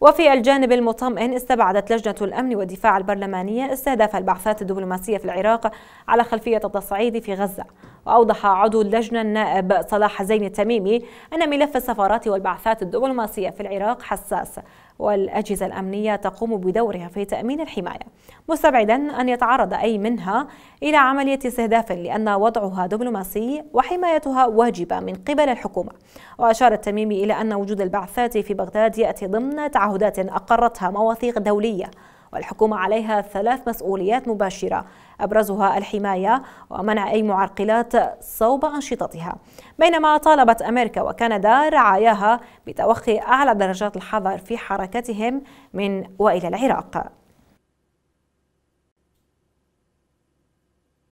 وفي الجانب المطمئن استبعدت لجنة الأمن والدفاع البرلمانية استهداف البعثات الدبلوماسية في العراق على خلفية التصعيد في غزة وأوضح عضو اللجنة النائب صلاح زين التميمي أن ملف السفارات والبعثات الدبلوماسية في العراق حساس والأجهزة الأمنية تقوم بدورها في تأمين الحماية مستبعدا أن يتعرض أي منها إلى عملية استهداف لأن وضعها دبلوماسي وحمايتها واجبة من قبل الحكومة وأشار التميمي إلى أن وجود البعثات في بغداد يأتي ضمن تعهدات أقرتها مواثيق دولية والحكومة عليها ثلاث مسؤوليات مباشرة أبرزها الحماية ومنع أي معرقلات صوب أنشطتها بينما طالبت أمريكا وكندا رعاياها بتوخي أعلى درجات الحذر في حركتهم من وإلى العراق